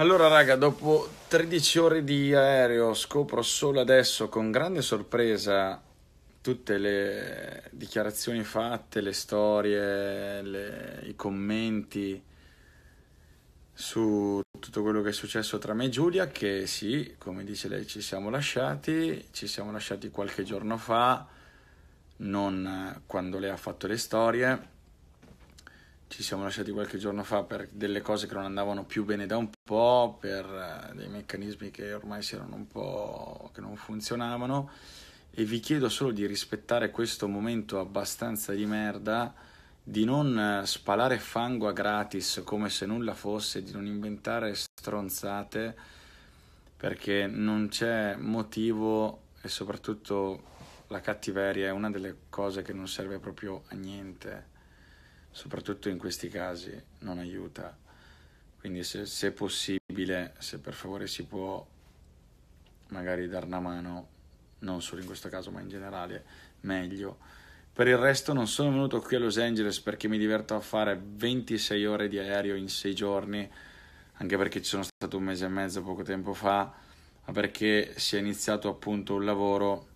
Allora raga, dopo 13 ore di aereo scopro solo adesso con grande sorpresa tutte le dichiarazioni fatte, le storie, le, i commenti su tutto quello che è successo tra me e Giulia che sì, come dice lei, ci siamo lasciati, ci siamo lasciati qualche giorno fa, non quando lei ha fatto le storie ci siamo lasciati qualche giorno fa per delle cose che non andavano più bene da un po', per eh, dei meccanismi che ormai si erano un po' che non funzionavano e vi chiedo solo di rispettare questo momento abbastanza di merda, di non eh, spalare fango a gratis come se nulla fosse, di non inventare stronzate perché non c'è motivo e soprattutto la cattiveria è una delle cose che non serve proprio a niente soprattutto in questi casi non aiuta. Quindi se, se possibile, se per favore si può magari dar una mano, non solo in questo caso ma in generale, meglio. Per il resto non sono venuto qui a Los Angeles perché mi diverto a fare 26 ore di aereo in 6 giorni, anche perché ci sono stato un mese e mezzo poco tempo fa, ma perché si è iniziato appunto un lavoro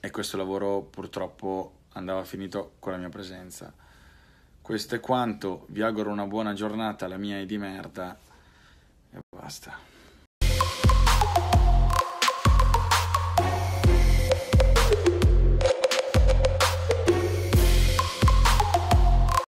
e questo lavoro purtroppo andava finito con la mia presenza. Questo è quanto, vi auguro una buona giornata, la mia è di merda e basta.